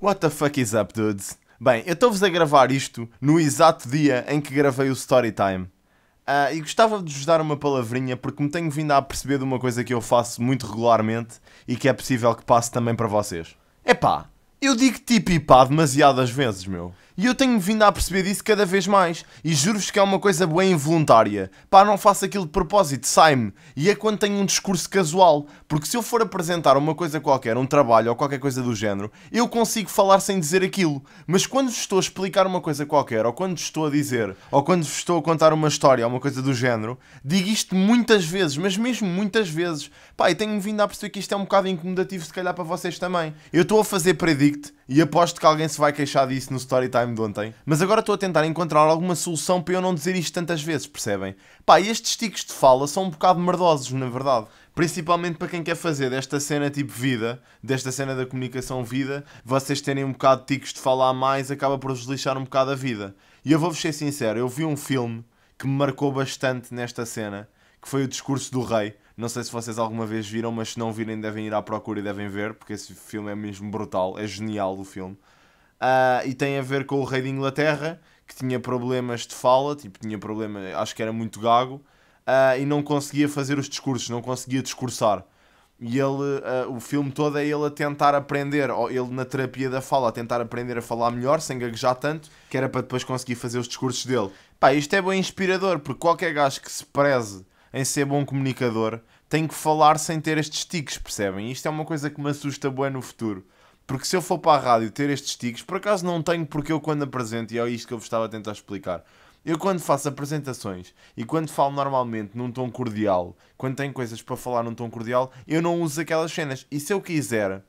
What the fuck is up, dudes? Bem, eu estou-vos a gravar isto no exato dia em que gravei o Storytime. Uh, ah, e gostava de vos dar uma palavrinha porque me tenho vindo a perceber de uma coisa que eu faço muito regularmente e que é possível que passe também para vocês. Epá, eu digo tipo e pá demasiadas vezes, meu. E eu tenho vindo a perceber disso cada vez mais. E juro-vos que é uma coisa bem involuntária. Pá, não faço aquilo de propósito, sai-me. E é quando tenho um discurso casual. Porque se eu for apresentar uma coisa qualquer, um trabalho ou qualquer coisa do género, eu consigo falar sem dizer aquilo. Mas quando estou a explicar uma coisa qualquer, ou quando estou a dizer, ou quando estou a contar uma história ou uma coisa do género, digo isto muitas vezes, mas mesmo muitas vezes. Pá, e tenho vindo a perceber que isto é um bocado incomodativo, se calhar para vocês também. Eu estou a fazer predict e aposto que alguém se vai queixar disso no story time de ontem. Mas agora estou a tentar encontrar alguma solução para eu não dizer isto tantas vezes, percebem? Pá, estes tiques de fala são um bocado merdosos, na verdade. Principalmente para quem quer fazer desta cena tipo vida, desta cena da comunicação vida, vocês terem um bocado de tiques de fala a mais acaba por vos lixar um bocado a vida. E eu vou-vos ser sincero, eu vi um filme que me marcou bastante nesta cena, que foi o Discurso do Rei, não sei se vocês alguma vez viram, mas se não virem, devem ir à procura e devem ver, porque esse filme é mesmo brutal, é genial o filme. Uh, e tem a ver com o rei de Inglaterra, que tinha problemas de fala, tipo, tinha problema, acho que era muito gago, uh, e não conseguia fazer os discursos, não conseguia discursar. E ele, uh, o filme todo é ele a tentar aprender, ou ele na terapia da fala, a tentar aprender a falar melhor, sem gaguejar tanto, que era para depois conseguir fazer os discursos dele. Pá, isto é bem inspirador, porque qualquer gajo que se preze em ser bom comunicador, tenho que falar sem ter estes tiques, percebem? Isto é uma coisa que me assusta bem no futuro. Porque se eu for para a rádio ter estes tiques, por acaso não tenho, porque eu quando apresento, e é isto que eu vos estava a tentar explicar, eu quando faço apresentações e quando falo normalmente num tom cordial, quando tenho coisas para falar num tom cordial, eu não uso aquelas cenas. E se eu quiser,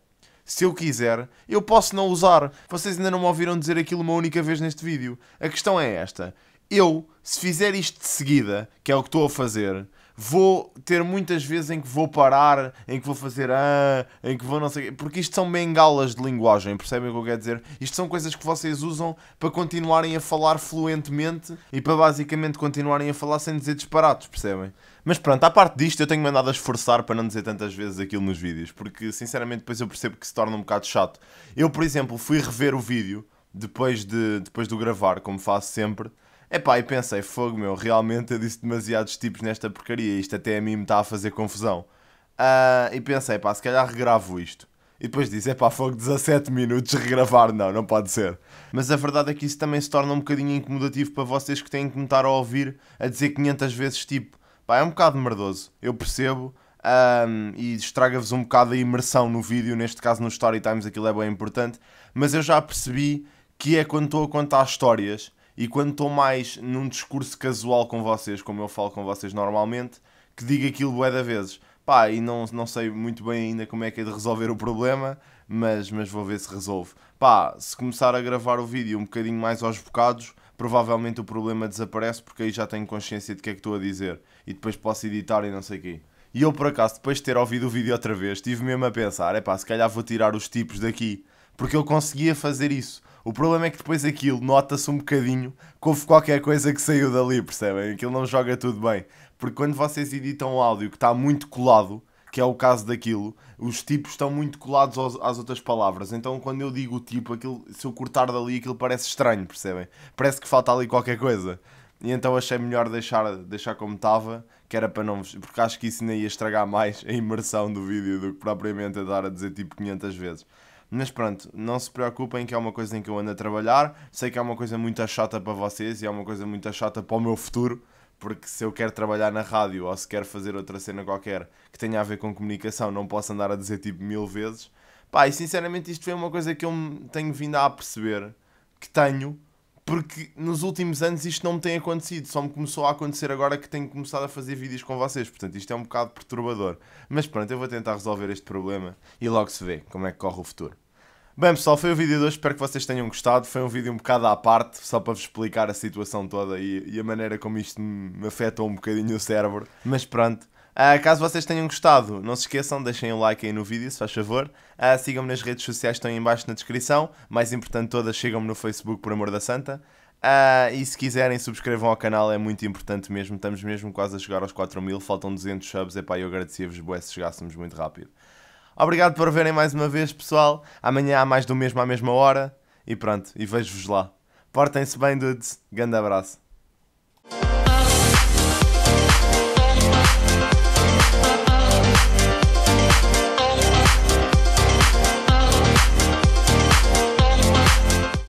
se eu quiser, eu posso não usar. Vocês ainda não me ouviram dizer aquilo uma única vez neste vídeo. A questão é esta eu, se fizer isto de seguida, que é o que estou a fazer, vou ter muitas vezes em que vou parar, em que vou fazer ah, em que vou não sei porque isto são bengalas de linguagem, percebem o que eu quero dizer? Isto são coisas que vocês usam para continuarem a falar fluentemente e para basicamente continuarem a falar sem dizer disparados, percebem? Mas pronto, à parte disto, eu tenho mandado a esforçar para não dizer tantas vezes aquilo nos vídeos, porque sinceramente depois eu percebo que se torna um bocado chato. Eu, por exemplo, fui rever o vídeo depois, de, depois do gravar, como faço sempre Epá, e pensei, fogo meu, realmente eu disse demasiados tipos nesta porcaria, isto até a mim me está a fazer confusão. Uh, e pensei, pá, se calhar regravo isto. E depois disse, epá, fogo 17 minutos, regravar não, não pode ser. Mas a verdade é que isso também se torna um bocadinho incomodativo para vocês que têm que me estar a ouvir a dizer 500 vezes tipo, pá, é um bocado merdoso, eu percebo. Um, ah, e estraga-vos um bocado a imersão no vídeo, neste caso no Story Times aquilo é bem importante, mas eu já percebi que é quando estou a contar histórias e quando estou mais num discurso casual com vocês, como eu falo com vocês normalmente, que digo aquilo bué da vezes. Pá, e não, não sei muito bem ainda como é que é de resolver o problema, mas, mas vou ver se resolve. Pá, se começar a gravar o vídeo um bocadinho mais aos bocados, provavelmente o problema desaparece porque aí já tenho consciência de que é que estou a dizer. E depois posso editar e não sei o quê. E eu, por acaso, depois de ter ouvido o vídeo outra vez, estive mesmo a pensar, é pá, se calhar vou tirar os tipos daqui. Porque eu conseguia fazer isso. O problema é que depois aquilo nota-se um bocadinho que houve qualquer coisa que saiu dali, percebem? Aquilo não joga tudo bem. Porque quando vocês editam um áudio que está muito colado, que é o caso daquilo, os tipos estão muito colados aos, às outras palavras. Então, quando eu digo o tipo, aquilo, se eu cortar dali, aquilo parece estranho, percebem? Parece que falta ali qualquer coisa. E então achei melhor deixar, deixar como estava, que era para não. Porque acho que isso nem ia estragar mais a imersão do vídeo do que propriamente a dar a dizer tipo 500 vezes. Mas pronto, não se preocupem que é uma coisa em que eu ando a trabalhar. Sei que é uma coisa muito chata para vocês e é uma coisa muito chata para o meu futuro, porque se eu quero trabalhar na rádio ou se quero fazer outra cena qualquer que tenha a ver com comunicação, não posso andar a dizer tipo mil vezes. Pá, e sinceramente isto foi uma coisa que eu tenho vindo a perceber que tenho porque nos últimos anos isto não me tem acontecido, só me começou a acontecer agora que tenho começado a fazer vídeos com vocês, portanto isto é um bocado perturbador. Mas pronto, eu vou tentar resolver este problema e logo se vê como é que corre o futuro. Bem pessoal, foi o vídeo de hoje, espero que vocês tenham gostado. Foi um vídeo um bocado à parte, só para vos explicar a situação toda e, e a maneira como isto me afeta um bocadinho o cérebro. Mas pronto, Uh, caso vocês tenham gostado, não se esqueçam, deixem o like aí no vídeo, se faz favor. Uh, Sigam-me nas redes sociais, estão aí embaixo na descrição. Mais importante todas, sigam-me no Facebook, por amor da santa. Uh, e se quiserem, subscrevam ao canal, é muito importante mesmo. Estamos mesmo quase a chegar aos 4 mil, faltam 200 subs. Epá, eu agradecia-vos, boé, se chegássemos muito rápido. Obrigado por verem mais uma vez, pessoal. Amanhã há mais do mesmo à mesma hora. E pronto, e vejo-vos lá. Portem-se bem, dudes. Grande abraço.